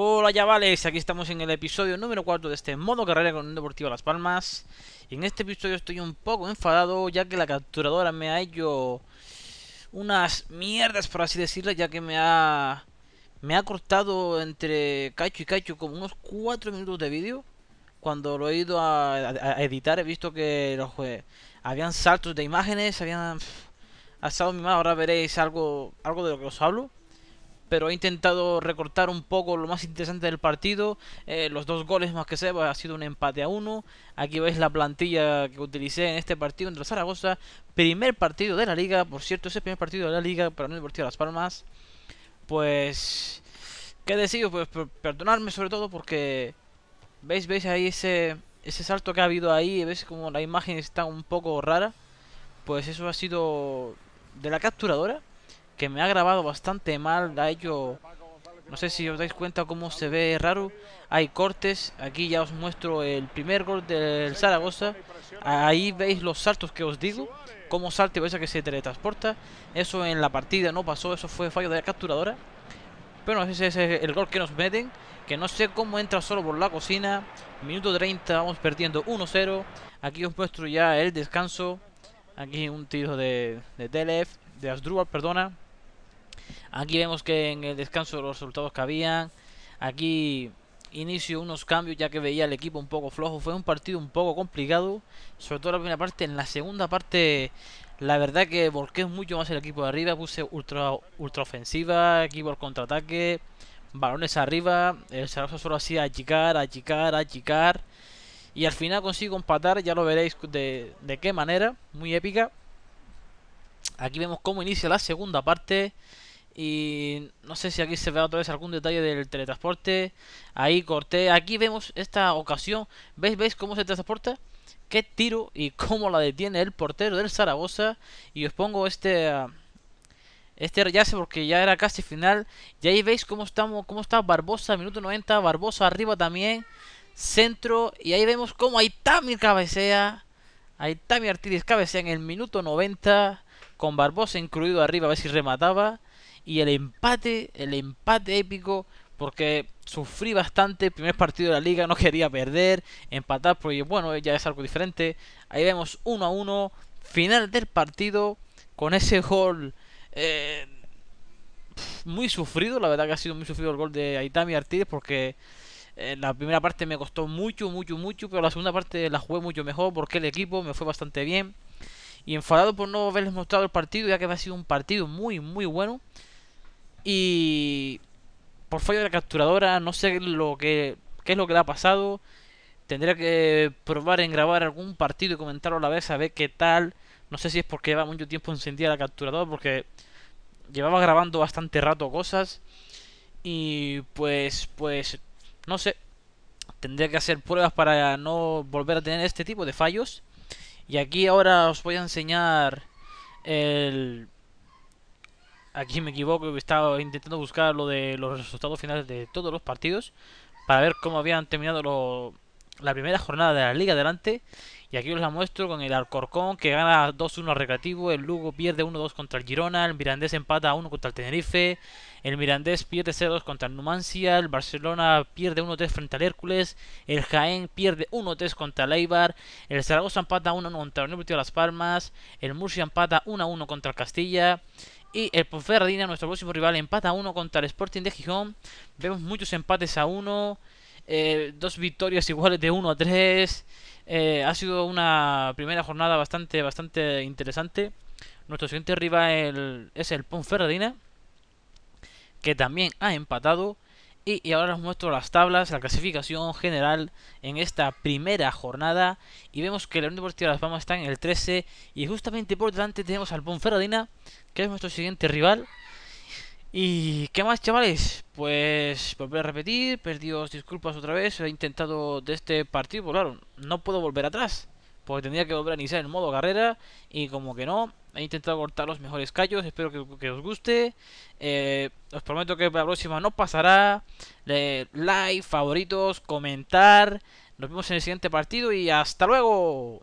Hola chavales, aquí estamos en el episodio número 4 de este modo carrera con un Deportivo Las Palmas En este episodio estoy un poco enfadado ya que la capturadora me ha hecho unas mierdas por así decirlo Ya que me ha, me ha cortado entre cacho y cacho como unos 4 minutos de vídeo Cuando lo he ido a, editar he visto que los habían saltos de imágenes, habían... asado mi madre, ahora veréis algo, algo de lo que os hablo pero he intentado recortar un poco lo más interesante del partido. Eh, los dos goles más que se ha sido un empate a uno. Aquí veis la plantilla que utilicé en este partido entre Zaragoza. Primer partido de la liga, por cierto, ese primer partido de la liga para no el partido de Las Palmas. Pues... ¿Qué decido? Pues perdonarme sobre todo porque... ¿Veis? ¿Veis ahí ese, ese salto que ha habido ahí? ¿Veis cómo la imagen está un poco rara? Pues eso ha sido de la capturadora que me ha grabado bastante mal. da hecho no sé si os dais cuenta cómo se ve raro. Hay cortes. Aquí ya os muestro el primer gol del Zaragoza. Ahí veis los saltos que os digo. Cómo salte y veis a que se teletransporta. Eso en la partida no pasó. Eso fue fallo de la capturadora. Pero ese es el gol que nos meten. Que no sé cómo entra solo por la cocina. Minuto 30, vamos perdiendo 1-0. Aquí os muestro ya el descanso. Aquí un tiro de, de Telef, de Asdrúbal, perdona. Aquí vemos que en el descanso los resultados que habían. Aquí inicio unos cambios ya que veía el equipo un poco flojo. Fue un partido un poco complicado, sobre todo la primera parte. En la segunda parte, la verdad que volqué mucho más el equipo de arriba. Puse ultra, ultra ofensiva, equipo al contraataque, balones arriba. El Zaragoza solo hacía achicar, achicar, achicar. Y al final consigo empatar, ya lo veréis de, de qué manera, muy épica. Aquí vemos cómo inicia la segunda parte. Y no sé si aquí se ve otra vez algún detalle del teletransporte. Ahí corté. Aquí vemos esta ocasión. ¿Veis, veis cómo se transporta? Qué tiro y cómo la detiene el portero del Zaragoza. Y os pongo este... Ah, este sé porque ya era casi final. Y ahí veis cómo, estamos, cómo está Barbosa, minuto 90. Barbosa arriba también. Centro. Y ahí vemos cómo Aitami cabecea. Aitami Artilis cabecea en el minuto 90. Con Barbosa incluido arriba a ver si remataba y el empate, el empate épico, porque sufrí bastante, primer partido de la liga, no quería perder, empatar, porque bueno, ya es algo diferente. Ahí vemos 1 a 1, final del partido, con ese gol eh, muy sufrido, la verdad que ha sido muy sufrido el gol de Aitami Artiles, porque eh, la primera parte me costó mucho, mucho, mucho, pero la segunda parte la jugué mucho mejor porque el equipo me fue bastante bien. Y enfadado por no haberles mostrado el partido, ya que ha sido un partido muy, muy bueno. Y por fallo de la capturadora, no sé lo que, qué es lo que le ha pasado. Tendría que probar en grabar algún partido y comentarlo a la vez a ver qué tal. No sé si es porque lleva mucho tiempo encendida la capturadora, porque llevaba grabando bastante rato cosas. Y pues, pues, no sé. Tendría que hacer pruebas para no volver a tener este tipo de fallos. Y aquí ahora os voy a enseñar el aquí me equivoco, estaba intentando buscar lo de los resultados finales de todos los partidos para ver cómo habían terminado la primera jornada de la liga adelante. Y aquí os la muestro con el Alcorcón que gana 2-1 al Recreativo, el Lugo pierde 1-2 contra el Girona, el Mirandés empata 1 contra el Tenerife, el Mirandés pierde 0-2 contra el Numancia, el Barcelona pierde 1-3 frente al Hércules, el Jaén pierde 1-3 contra el Eibar, el Zaragoza empata 1-1 contra el Universidad de Las Palmas, el Murcia empata 1-1 contra el Castilla, y el Ponferradina, nuestro próximo rival, empata a uno contra el Sporting de Gijón. Vemos muchos empates a uno, eh, dos victorias iguales de 1 a 3. Eh, ha sido una primera jornada bastante, bastante interesante. Nuestro siguiente rival es el Ponferradina, que también ha empatado. Y, ahora os muestro las tablas, la clasificación general en esta primera jornada. Y vemos que la Unión Deportiva de Las Palmas está en el 13. Y justamente por delante tenemos al Ponferradina, que es nuestro siguiente rival. ¿Y qué más, chavales? Pues volver a repetir, perdidos disculpas otra vez. He intentado de este partido, pues claro, no puedo volver atrás. Porque tendría que volver a iniciar en modo carrera. Y como que no, He intentado cortar los mejores callos. Espero que, os guste. Eh, os prometo que la próxima no pasará. like, favoritos, comentar. Nos vemos en el siguiente partido y hasta luego.